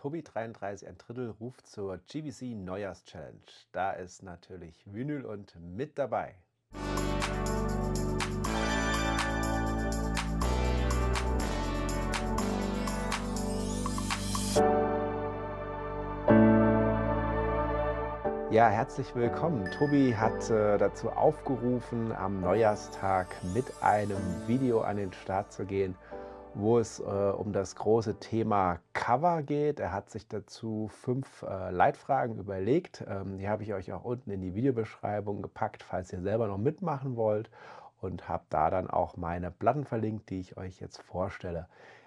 Tobi33 ein Drittel ruft zur GBC Neujahrs Challenge. Da ist natürlich Vinyl und mit dabei. Ja, herzlich willkommen. Tobi hat äh, dazu aufgerufen, am Neujahrstag mit einem Video an den Start zu gehen wo es äh, um das große Thema Cover geht. Er hat sich dazu fünf äh, Leitfragen überlegt. Ähm, die habe ich euch auch unten in die Videobeschreibung gepackt, falls ihr selber noch mitmachen wollt. Und habe da dann auch meine Platten verlinkt, die ich euch jetzt vorstelle.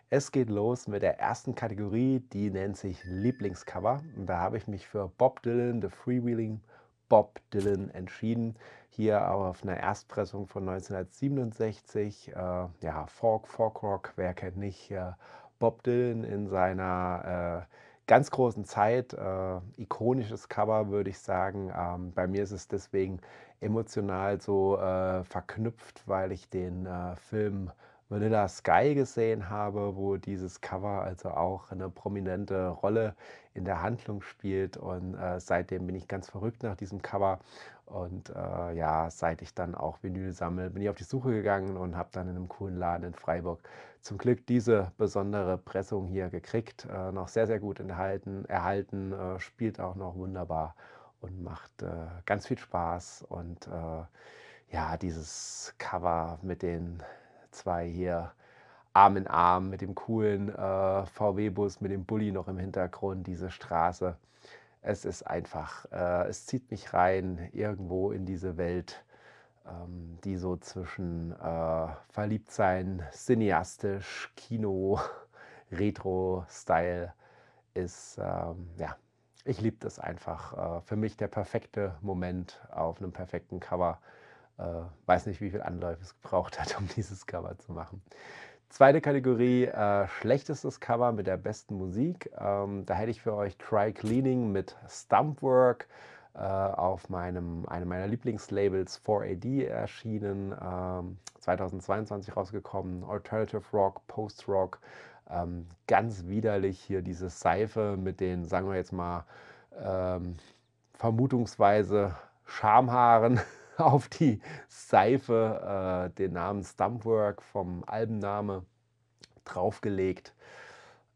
Es geht los mit der ersten Kategorie, die nennt sich Lieblingscover. Und da habe ich mich für Bob Dylan, The Freewheeling Bob Dylan entschieden. Hier auf einer Erstpressung von 1967. Äh, ja, Folk, Folkrock, wer kennt nicht äh, Bob Dylan in seiner äh, ganz großen Zeit. Äh, ikonisches Cover, würde ich sagen. Ähm, bei mir ist es deswegen emotional so äh, verknüpft, weil ich den äh, Film Vanilla Sky gesehen habe, wo dieses Cover also auch eine prominente Rolle in der Handlung spielt. Und äh, seitdem bin ich ganz verrückt nach diesem Cover. Und äh, ja, seit ich dann auch Vinyl sammle, bin ich auf die Suche gegangen und habe dann in einem coolen Laden in Freiburg zum Glück diese besondere Pressung hier gekriegt. Äh, noch sehr, sehr gut enthalten, erhalten, äh, spielt auch noch wunderbar und macht äh, ganz viel Spaß. Und äh, ja, dieses Cover mit den zwei hier Arm in Arm mit dem coolen äh, VW-Bus, mit dem Bulli noch im Hintergrund, diese Straße. Es ist einfach, äh, es zieht mich rein irgendwo in diese Welt, ähm, die so zwischen äh, Verliebtsein, cineastisch, Kino, Retro-Style ist. Ähm, ja, ich liebe das einfach. Äh, für mich der perfekte Moment auf einem perfekten Cover äh, weiß nicht, wie viel Anläufe es gebraucht hat, um dieses Cover zu machen. Zweite Kategorie, äh, schlechtestes Cover mit der besten Musik. Ähm, da hätte ich für euch Try Cleaning mit Stumpwork äh, auf meinem, einem meiner Lieblingslabels 4AD erschienen, ähm, 2022 rausgekommen, Alternative Rock, Post-Rock, ähm, ganz widerlich hier diese Seife mit den, sagen wir jetzt mal, ähm, vermutungsweise Schamhaaren auf die Seife äh, den Namen Stumpwork vom Albenname draufgelegt.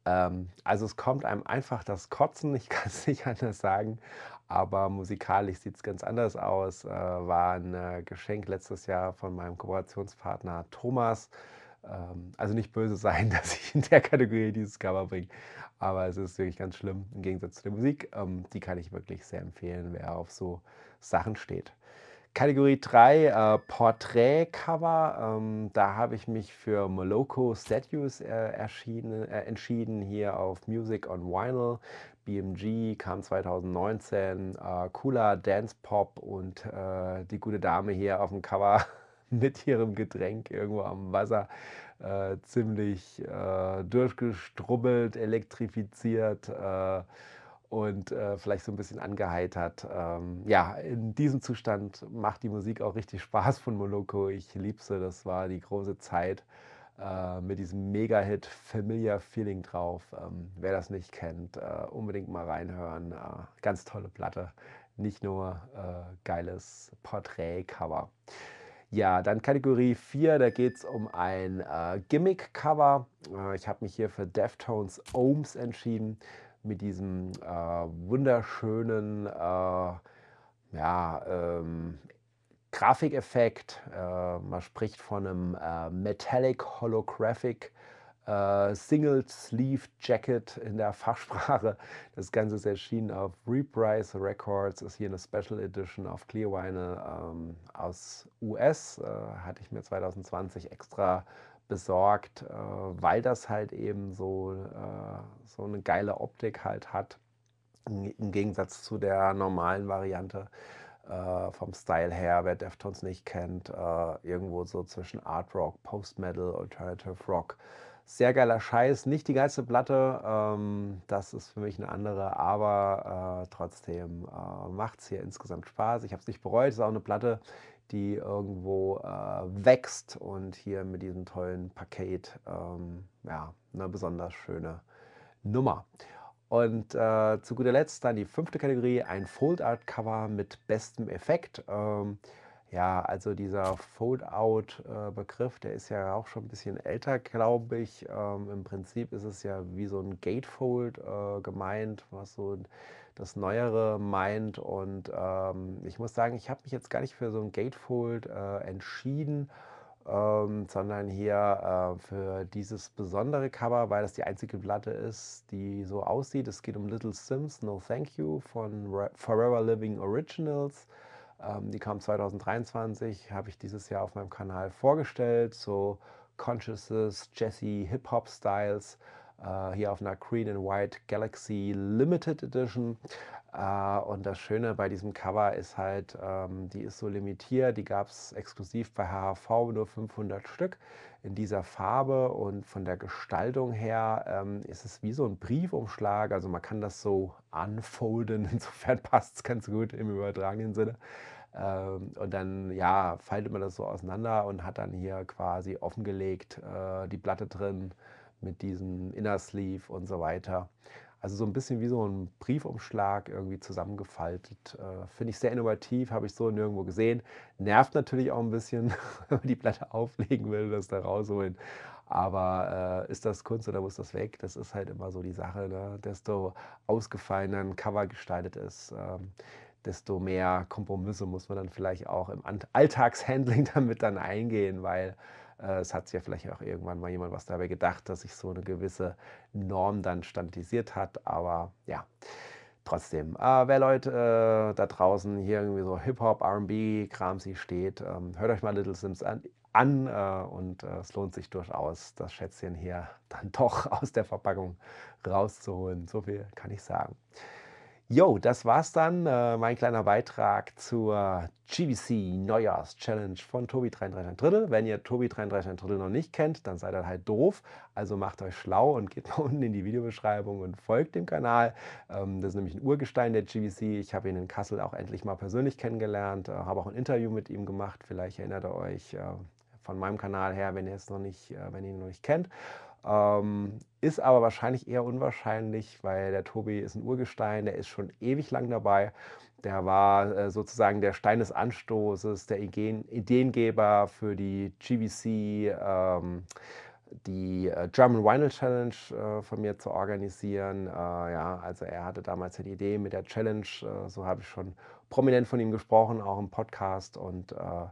Ähm, also es kommt einem einfach das Kotzen, ich kann es nicht anders sagen, aber musikalisch sieht es ganz anders aus. Äh, war ein äh, Geschenk letztes Jahr von meinem Kooperationspartner Thomas. Ähm, also nicht böse sein, dass ich in der Kategorie dieses Cover bringe, aber es ist wirklich ganz schlimm im Gegensatz zu der Musik. Ähm, die kann ich wirklich sehr empfehlen, wer auf so Sachen steht. Kategorie 3, äh, Porträtcover. Ähm, da habe ich mich für Moloko Statues äh, äh, entschieden, hier auf Music on Vinyl. BMG kam 2019, äh, cooler Dance Pop und äh, die gute Dame hier auf dem Cover mit ihrem Getränk irgendwo am Wasser. Äh, ziemlich äh, durchgestrubbelt, elektrifiziert. Äh, und äh, vielleicht so ein bisschen angeheitert. Ähm, ja, in diesem Zustand macht die Musik auch richtig Spaß von Moloko. Ich liebe sie, das war die große Zeit äh, mit diesem Mega-Hit Familiar Feeling drauf. Ähm, wer das nicht kennt, äh, unbedingt mal reinhören. Äh, ganz tolle Platte, nicht nur äh, geiles Porträt-Cover. Ja, dann Kategorie 4, da geht es um ein äh, Gimmick-Cover. ich habe mich hier für Deftones Ohms entschieden mit diesem äh, wunderschönen äh, ja, ähm, Grafikeffekt. Äh, man spricht von einem äh, Metallic Holographic äh, Single Sleeve Jacket in der Fachsprache. Das Ganze ist erschienen auf Reprise Records, ist hier eine Special Edition auf Clearwine ähm, aus US. Äh, hatte ich mir 2020 extra besorgt, äh, weil das halt eben so, äh, so eine geile Optik halt hat, im, Gegensatz zu der normalen Variante äh, vom Style her, wer Deftones nicht kennt, äh, irgendwo so zwischen Art Rock, Post Metal, Alternative Rock. Sehr geiler Scheiß, nicht die geilste Platte, ähm, das ist für mich eine andere, aber äh, trotzdem äh, macht es hier insgesamt Spaß. Ich habe es nicht bereut, es ist auch eine Platte, die irgendwo äh, wächst und hier mit diesem tollen Paket, ähm, ja, eine besonders schöne Nummer. Und äh, zu guter Letzt dann die fünfte Kategorie, ein Fold-Out-Cover mit bestem Effekt. Ähm, ja, also dieser Fold-Out-Begriff, der ist ja auch schon ein bisschen älter, glaube ich. Ähm, Im Prinzip ist es ja wie so ein Gatefold äh, gemeint, was so ein das neuere meint. Und ähm, ich muss sagen, ich habe mich jetzt gar nicht für so ein Gatefold äh, entschieden, ähm, sondern hier äh, für dieses besondere Cover, weil das die einzige Platte ist, die so aussieht. Es geht um Little Sims, No Thank You von Re Forever Living Originals. Ähm, die kam 2023, habe ich dieses Jahr auf meinem Kanal vorgestellt, so Consciousness, Jesse, Hip-Hop-Styles. Äh, hier auf einer Green and White Galaxy Limited Edition. Äh, und das Schöne bei diesem Cover ist halt, ähm, die ist so limitiert, die gab es exklusiv bei HHV nur 500 Stück in dieser Farbe und von der Gestaltung her ähm, ist es wie so ein Briefumschlag, also man kann das so unfolden, insofern passt es ganz gut im übertragenen Sinne ähm, und dann, ja, faltet man das so auseinander und hat dann hier quasi offengelegt äh, die Platte drin, mit diesem Inner Sleeve und so weiter. Also so ein bisschen wie so ein Briefumschlag irgendwie zusammengefaltet. Äh, Finde ich sehr innovativ, habe ich so nirgendwo gesehen. Nervt natürlich auch ein bisschen, wenn man die Platte auflegen will, das da rausholen. Aber äh, ist das Kunst oder muss das weg? Das ist halt immer so die Sache. Ne? Desto ausgefallener ein Cover gestaltet ist, ähm, desto mehr Kompromisse muss man dann vielleicht auch im Alltagshandling damit dann eingehen, weil äh, es hat sich ja vielleicht auch irgendwann mal jemand was dabei gedacht, dass sich so eine gewisse Norm dann standardisiert hat. Aber ja, trotzdem. Äh, wer Leute äh, da draußen hier irgendwie so Hip-Hop, RB, Kram sie steht, ähm, hört euch mal Little Sims an. an äh, und äh, es lohnt sich durchaus, das Schätzchen hier dann doch aus der Verpackung rauszuholen. So viel kann ich sagen. Jo, das war's dann. Äh, mein kleiner Beitrag zur GBC Neujahrs Challenge von Tobi 33 Drittel. Wenn ihr Tobi 33 Drittel noch nicht kennt, dann seid ihr halt doof. Also macht euch schlau und geht mal unten in die Videobeschreibung und folgt dem Kanal. Ähm, das ist nämlich ein Urgestein der GBC. Ich habe ihn in Kassel auch endlich mal persönlich kennengelernt, äh, habe auch ein Interview mit ihm gemacht. Vielleicht erinnert ihr euch. Äh, von meinem Kanal her, wenn ihr es noch nicht, äh, wenn ihr ihn noch nicht kennt. Ähm, ist aber wahrscheinlich eher unwahrscheinlich, weil der Tobi ist ein Urgestein, der ist schon ewig lang dabei. Der war äh, sozusagen der Stein des Anstoßes, der Ideen, Ideengeber für die GBC, ähm, die äh, German Vinyl Challenge äh, von mir zu organisieren. Äh, ja, also er hatte damals ja die Idee mit der Challenge, äh, so habe ich schon prominent von ihm gesprochen, auch im Podcast und äh,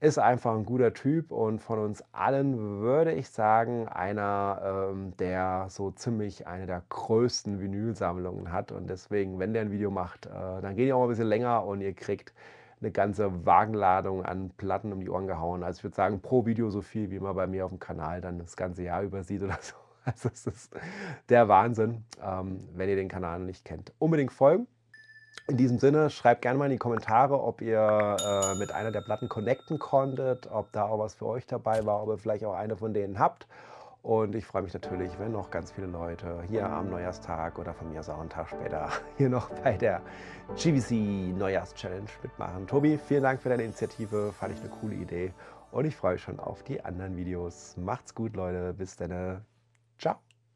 ist einfach ein guter Typ und von uns allen würde ich sagen, einer, ähm, der so ziemlich eine der größten Vinylsammlungen hat. Und deswegen, wenn der ein Video macht, äh, dann geht ihr auch mal ein bisschen länger und ihr kriegt eine ganze Wagenladung an Platten um die Ohren gehauen. Also ich würde sagen, pro Video so viel, wie man bei mir auf dem Kanal dann das ganze Jahr über sieht oder so. Also das ist der Wahnsinn, ähm, wenn ihr den Kanal nicht kennt. Unbedingt folgen. In diesem Sinne, schreibt gerne mal in die Kommentare, ob ihr äh, mit einer der Platten connecten konntet, ob da auch was für euch dabei war, ob ihr vielleicht auch eine von denen habt. Und ich freue mich natürlich, wenn noch ganz viele Leute hier am Neujahrstag oder von mir aus einen Tag später hier noch bei der GBC Neujahrschallenge mitmachen. Tobi, vielen Dank für deine Initiative, fand ich eine coole Idee. Und ich freue mich schon auf die anderen Videos. Macht's gut, Leute. Bis dann. Ciao.